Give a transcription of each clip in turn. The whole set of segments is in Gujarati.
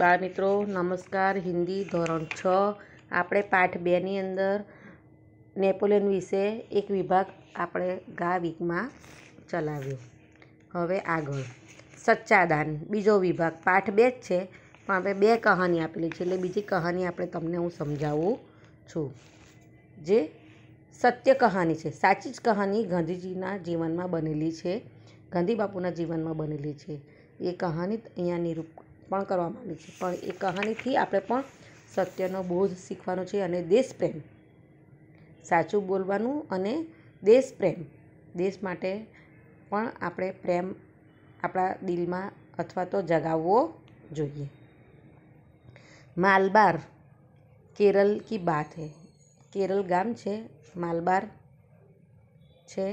બાળ મિત્રો નમસ્કાર હિન્દી ધોરણ છ આપણે પાઠ બેની અંદર નેપોલિયન વિશે એક વિભાગ આપણે ગા વીકમાં ચલાવ્યો હવે આગળ સચ્ચાદાન બીજો વિભાગ પાઠ બે જ છે પણ આપણે બે કહાની આપેલી છે એટલે બીજી કહાની આપણે તમને હું સમજાવું છું જે સત્ય કહાની છે સાચી જ કહાની ગાંધીજીના જીવનમાં બનેલી છે ગાંધી બાપુના જીવનમાં બનેલી છે એ કહાની અહીંયા નિરૂપ પણ કરવા માંડી છે પણ એ કહાનીથી આપણે પણ સત્યનો બોધ શીખવાનો છે અને દેશપ્રેમ સાચું બોલવાનું અને દેશપ્રેમ દેશ માટે પણ આપણે પ્રેમ આપણા દિલમાં અથવા તો જગાવવો જોઈએ માલબાર કેરલ કી બાત હે કેરલ ગામ છે માલબાર છે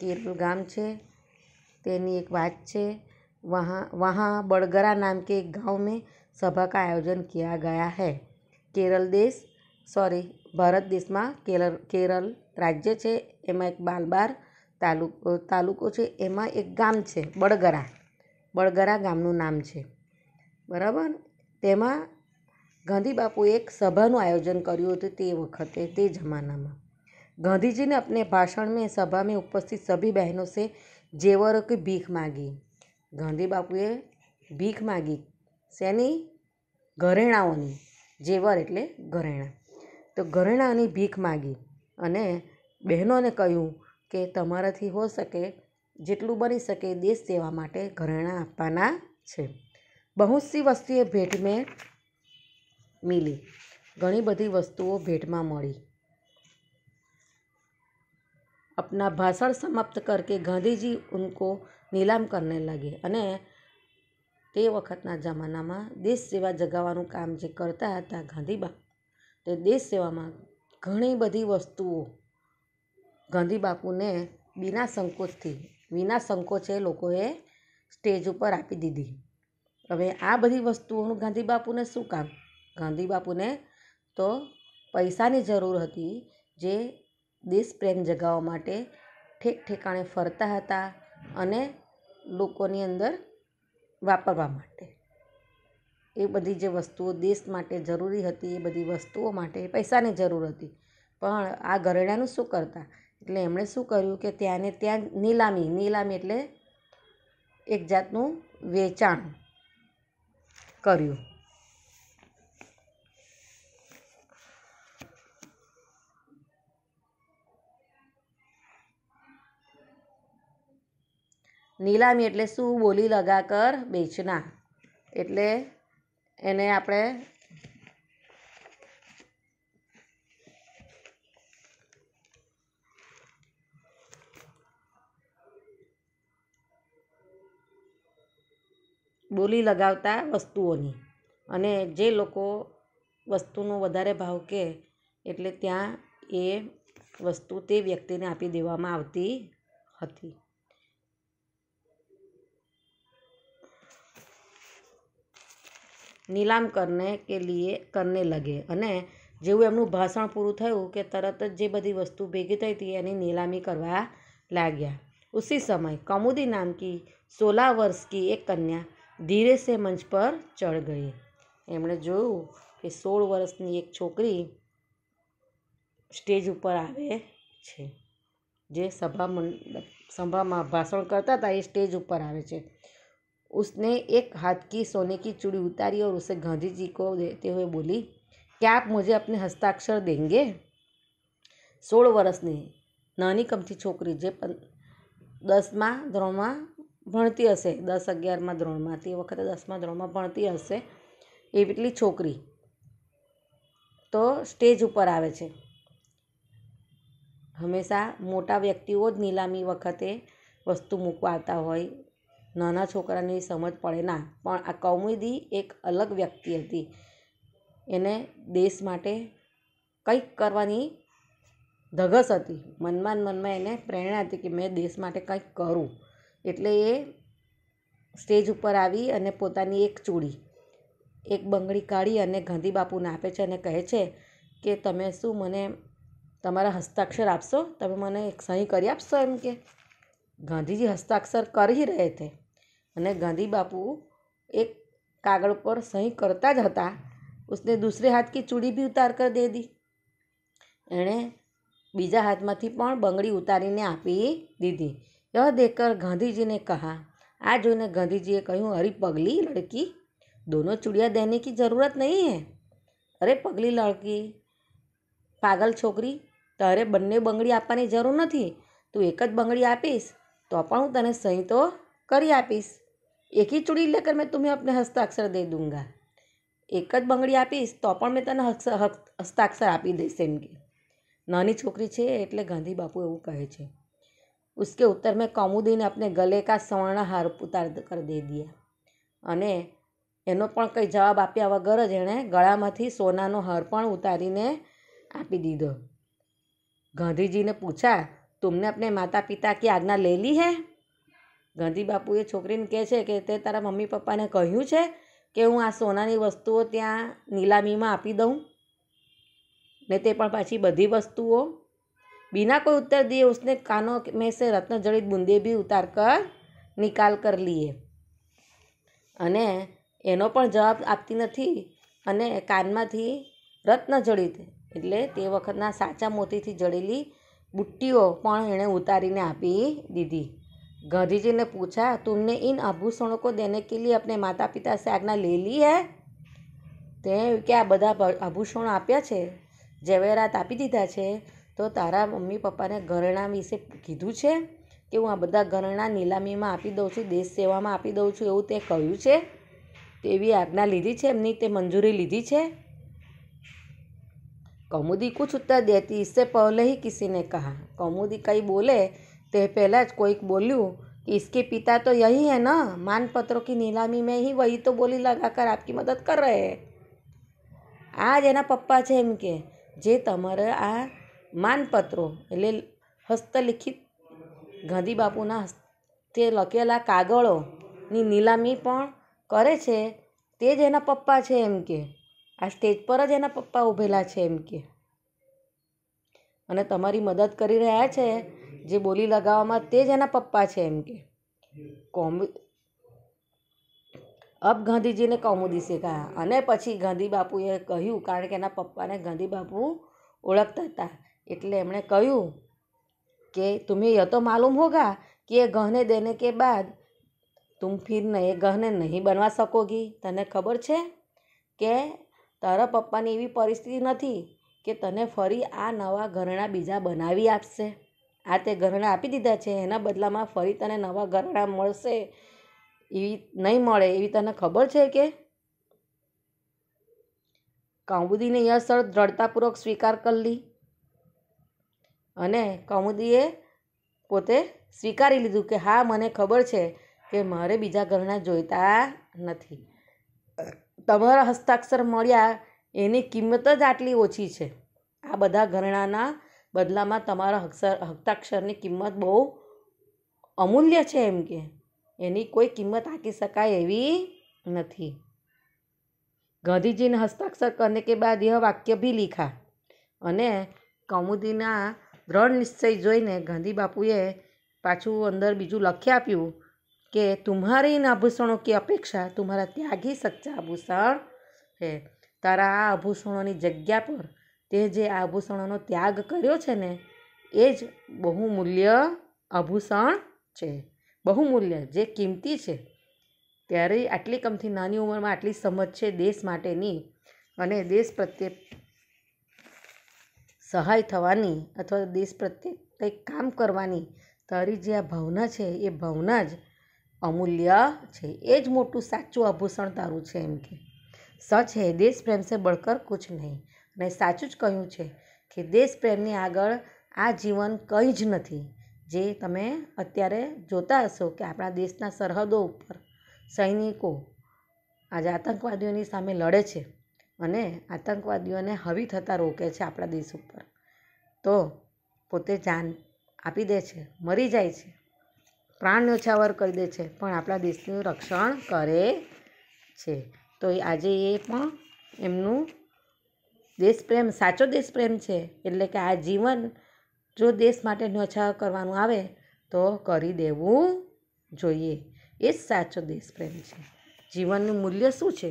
કેરલ ગામ છે તેની એક વાત છે वहाँ वहाँ बड़गरा नाम के एक गाँव में सभा का आयोजन किया गया है કેરળ દેશ સોરી ભારત દેશમાં કેરળ કેરળ રાજ્ય છે એમાં એક બાલબાર તાલુકો તાલુકો છે એમાં એક ગામ છે બળગરા બળગરા ગામનું નામ છે બરાબર તેમાં ગાંધી બાપુએ એક સભાનું આયોજન કર્યું હતું તે વખતે તે જમાનામાં ગાંધીજીને અપને ભાષણ મેં સભા મેં ઉપસ્થિત સભી બહેનો છે જેવર કે ભીખ માગી ગાંધી બાપુએ ભીખ માગી શેની ઘરેણાંઓની જેવર એટલે ઘરેણાં તો ઘરેણાંની ભીખ માગી અને બહેનોને કહ્યું કે તમારાથી હો શકે જેટલું બની શકે દેશ સેવા માટે ઘરેણાં આપવાના છે બહુ સી વસ્તુએ ભેટ મેં મિલી ઘણી બધી વસ્તુઓ ભેટમાં મળી अपना ભાષણ સમાપ્ત करके गांधी जी उनको નીલામ કરને લાગી અને તે વખતના જમાનામાં દેશ સેવા જગાવાનું કામ જે કરતા હતા ગાંધીબા તે દેશ સેવામાં ઘણી બધી વસ્તુઓ ગાંધી બાપુને બિના સંકોચથી વિના સંકોચે લોકોએ સ્ટેજ ઉપર આપી દીધી હવે આ બધી વસ્તુઓનું ગાંધીબાપુને શું કામ ગાંધીબાપુને તો પૈસાની જરૂર હતી જે દેશપ્રેમ જગાવવા માટે ઠેક ઠેકાણે ફરતા હતા અને લોકોની અંદર વાપરવા માટે એ બધી જે વસ્તુઓ દેશ માટે જરૂરી હતી એ બધી વસ્તુઓ માટે પૈસાની જરૂર હતી પણ આ ઘરેણાનું શું કરતા એટલે એમણે શું કર્યું કે ત્યાંને ત્યાં નીલામી નીલામી એટલે એક જાતનું વેચાણ કર્યું નીલામી એટલે શું બોલી લગા કર બેચના એટલે એને આપણે બોલી લગાવતા વસ્તુઓની અને જે લોકો વસ્તુનો વધારે ભાવ કહે એટલે ત્યાં એ વસ્તુ તે વ્યક્તિને આપી દેવામાં આવતી હતી નીલામ કરને કે લીએ કરને લગે અને જેવું એમનું ભાષણ પૂરું થયું કે તરત જ જે બધી વસ્તુ ભેગી થઈ હતી એની નીલામી કરવા લાગ્યા ઉસી સમય કૌમુદી નામ કી સોલા વર્ષ કી એક કન્યા ધીરે સે મંચ પર ચઢ ગઈ એમણે જોયું કે સોળ વર્ષની એક છોકરી સ્ટેજ ઉપર આવે છે જે સભા મંડપ સભામાં ભાષણ કરતા હતા એ સ્ટેજ ઉપર આવે છે उसने एक हाथ की सोने की चूड़ी उतारी और उसे गांधी जी को देते हुए बोली क्या आप मुझे अपने हस्ताक्षर देंगे સોળ વર્ષની નાની કમથી છોકરી જે દસમાં ધોરણમાં ભણતી હશે દસ અગિયારમાં ધોરણમાં તે વખતે દસમા ધોરણમાં ભણતી હશે એટલી છોકરી તો સ્ટેજ ઉપર આવે છે હંમેશા મોટા વ્યક્તિઓ જ નીલામી વખતે વસ્તુ મૂકવા આવતા હોય નાના છોકરાની સમજ પડે ના પણ આ કૌમુદી એક અલગ વ્યક્તિ હતી એને દેશ માટે કંઈક કરવાની ધગસ હતી મનમાં મનમાં એને પ્રેરણા હતી કે મેં દેશ માટે કંઈક કરું એટલે એ સ્ટેજ ઉપર આવી અને પોતાની એક ચૂડી એક બંગડી કાઢી અને ગાંધી બાપુને આપે છે અને કહે છે કે તમે શું મને તમારા હસ્તાક્ષર આપશો તમે મને એક સહી કરી આપશો એમ કે ગાંધીજી હસ્તાક્ષર કરી રહે તે અને ગાંધી બાપू एक कागज़ पर सही करता ज હતા ઉસને દૂસરે हाथ की चूड़ी भी उतार कर दे दी એણે બીજા હાથમાંથી પણ બંગડી ઉતારીને આપી દીધી यह देखकर ગાંધીજીને કહા આ જોઈને ગાંધીજીએ કહ્યું અરે પગલી લડકી દોનો ચૂડિયા દેને કી જરૂરત નહીં હે અરે પગલી લડકી પાગલ છોકરી તારે બંને બંગડી આપવાની જરૂર નથી તું એક જ બંગડી આપીશ તો પણ હું તને સહી તો કરી આપીશ एक ही चूड़ी लेकर મેં तुम्हें આપને હસ્તાક્ષર दे दूंगा એક જ બંગડી આપીશ તો પણ મેં તને હસ્તાક્ષર આપી દઈશ એમ કે નાની છોકરી છે એટલે ગાંધી બાપુ એવું કહે છે उसके ઉત્તર મેં कौमुदी ने ગલે કા का હાર ઉતાર કર कर दे અને એનો પણ કંઈ જવાબ આપ્યા વગર જ એણે ગળામાંથી સોનાનો હાર પણ ઉતારીને આપી દીધો ગાંધીજીને પૂછા તુમને આપણે માતા પિતા કી આજ્ઞા લેલી હે ગાંધી બાપુએ છોકરીને કહે છે કે તે તારા મમ્મી પપ્પાને કહ્યું છે કે હું આ સોનાની વસ્તુઓ ત્યાં નીલામીમાં આપી દઉં ને તે પણ પાછી બધી વસ્તુઓ બિના કોઈ ઉત્તર દિએ ઉસને કાનો મેં સે રત્ન જડિત બુંદે બી ઉતાર કર નિકાલ કર લીએ અને એનો પણ જવાબ આપતી નથી અને કાનમાંથી રત્ન જડિત એટલે તે વખતના સાચા મોતીથી જડેલી બુટ્ટીઓ પણ એણે ઉતારીને આપી દીધી गांधी जी ने पूछा तुमने इन आभूषणों को देने के लिए अपने माता पिता से आज्ञा ले ली है તે કે આ બધા આભૂષણો આપ્યા છે ઝવેરાત આપી દીધા છે તો તારા મમ્મી પપ્પાને ઘરેણા વિશે કીધું છે કે હું આ બધા ઘરેણા નીલામીમાં આપી દઉં છું દેશ સેવામાં આપી દઉં છું એવું તે કહ્યું છે તેવી આજ્ઞા લીધી છે એમની તે મંજૂરી લીધી છે કૌમુદી કુછ ઉત્તર દેતી इससे પહેલે હી કિસીને કહા કૌમુદી કંઈ બોલે તે પહેલાં જ કોઈક બોલ્યું कि इसके પિતા તો यही है ना માનપત્રો की नीलामी મેં હી વહી તો બોલી लगाकर आपकी मदद कर रहे हैं આ જ એના પપ્પા છે એમ કે જે તમારે આ માનપત્રો એટલે હસ્તલિખિત ગાંધી બાપુના તે લખેલા કાગળોની નીલામી પણ કરે છે તે જ એના પપ્પા છે એમ કે આ સ્ટેજ પર જ એના પપ્પા ઊભેલા છે એમ કે અને તમારી મદદ કરી રહ્યા છે જે બોલી લગાવવામાં તે જ એના પપ્પા છે એમ કે કોમુ અબ ગાંધીજીને કૌમુદી કહ્યા અને પછી ગાંધી બાપુએ કહ્યું કારણ કે એના પપ્પાને ગાંધી બાપુ ઓળખતા હતા એટલે એમણે કહ્યું કે તુમ્હે એ તો માલુમ હોગા કે એ ગહને દેને કે બાદ તુમ ફિર નહીં ગહને નહીં બનવા શકોગી તને ખબર છે કે તારા પપ્પાની એવી પરિસ્થિતિ નથી કે તને ફરી આ નવા ઘરણા બીજા બનાવી આપશે આ તે ઘરેણાં આપી દીધા છે એના બદલામાં ફરી તને નવા ઘરેણાં મળશે એવી નહીં મળે એવી તને ખબર છે કે કૌમુદીને યહ શરત દ્રઢતાપૂર્વક સ્વીકાર કરી અને કૌમુદીએ પોતે સ્વીકારી લીધું કે હા મને ખબર છે કે મારે બીજા ઘરણા જોઈતા નથી તમારા હસ્તાક્ષર મળ્યા એની કિંમત જ આટલી ઓછી છે આ બધા ઘરેણાંના બદલામાં તમારા હસ્તાક્ષરની કિંમત બહુ અમૂલ્ય છે એમ કે એની કોઈ કિંમત આંકી શકાય એવી નથી ગાંધીજીને હસ્તાક્ષર કરને કે બાદ એ વાક્ય બી લીખા અને કૌમુદીના દ્રઢ નિશ્ચય જોઈને ગાંધી બાપુએ પાછું અંદર બીજું લખી આપ્યું કે તુમ્હારે આભૂષણો કે અપેક્ષા તુમ્હારા ત્યાગી સચ્ચા આભૂષણ હે તારા આ આભૂષણોની જગ્યા પર તે જે આભૂષણોનો ત્યાગ કર્યો છે ને એ જ બહુમૂલ્ય આભૂષણ છે બહુમૂલ્ય જે કિંમતી છે ત્યારે આટલી કમથી નાની ઉંમરમાં આટલી સમજ છે દેશ માટેની અને દેશ પ્રત્યે સહાય થવાની અથવા દેશ પ્રત્યે કંઈક કામ કરવાની તારી જે આ ભાવના છે એ ભાવના જ અમૂલ્ય છે એ જ મોટું સાચું આભૂષણ તારું છે એમ કે સચ હે દેશ પ્રેમ સે બળકર કુછ નહીં અને સાચું જ કહ્યું છે કે દેશ પ્રેમની આગળ આ જીવન કંઈ જ નથી જે તમે અત્યારે જોતા હશો કે આપણા દેશના સરહદો ઉપર સૈનિકો આજે આતંકવાદીઓની સામે લડે છે અને આતંકવાદીઓને હવી થતાં રોકે છે આપણા દેશ ઉપર તો પોતે જાન આપી દે છે મરી જાય છે પ્રાણ ન્યોછાવર કરી દે છે પણ આપણા દેશનું રક્ષણ કરે છે તો આજે એ પણ એમનું દેશપ્રેમ સાચો દેશપ્રેમ છે એટલે કે આ જીવન જો દેશ માટે ન્યોછાવર કરવાનું આવે તો કરી દેવું જોઈએ એ જ સાચો દેશપ્રેમ છે જીવનનું મૂલ્ય શું છે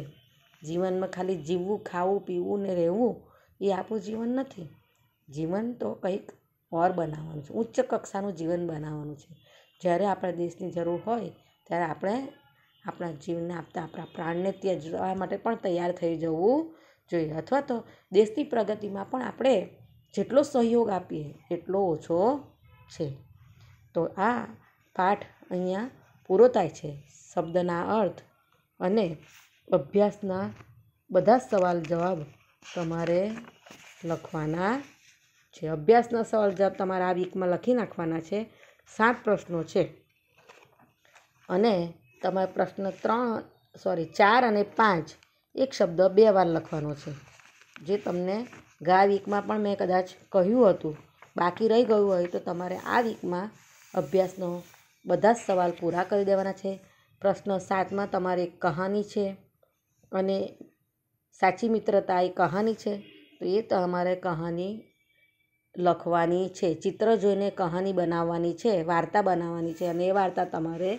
જીવનમાં ખાલી જીવવું ખાવું પીવું ને રહેવું એ આપણું જીવન નથી જીવન તો કંઈક ઓર બનાવવાનું છે ઉચ્ચ કક્ષાનું જીવન બનાવવાનું છે જ્યારે આપણા દેશની જરૂર હોય ત્યારે આપણે આપણા જીવને આપતા આપણા પ્રાણને ત્યજવા માટે પણ તૈયાર થઈ જવું જોઈએ અથવા તો દેશની પ્રગતિમાં પણ આપણે જેટલો સહયોગ આપીએ એટલો ઓછો છે તો આ પાઠ અહીંયા પૂરો થાય છે શબ્દના અર્થ અને અભ્યાસના બધા જ સવાલ જવાબ તમારે લખવાના છે અભ્યાસના સવાલ જવાબ તમારે આ વીકમાં લખી નાખવાના છે સાત પ્રશ્નો છે અને તમારે પ્રશ્ન ત્રણ સોરી ચાર અને પાંચ એક શબ્દ બે વાર લખવાનો છે જે તમને ગયા વીકમાં પણ મેં કદાચ કહ્યું હતું બાકી રહી ગયું હોય તો તમારે આ વીકમાં અભ્યાસનો બધા જ સવાલ પૂરા કરી દેવાના છે પ્રશ્ન સાતમાં તમારે એક કહાની છે અને સાચી મિત્રતા એ કહાની છે તો એ તમારે કહાની લખવાની છે ચિત્ર જોઈને કહાની બનાવવાની છે વાર્તા બનાવવાની છે અને એ વાર્તા તમારે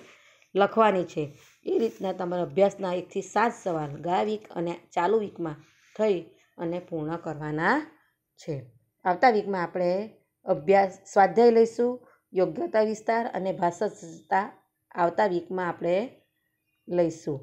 લખવાની છે એ રીતના તમારા અભ્યાસના એકથી સાત સવાલ ગયા વીક અને ચાલુ વીકમાં થઈ અને પૂર્ણ કરવાના છે આવતા વીકમાં આપણે અભ્યાસ સ્વાધ્યાય લઈશું યોગ્યતા વિસ્તાર અને ભાષા આવતા વીકમાં આપણે લઈશું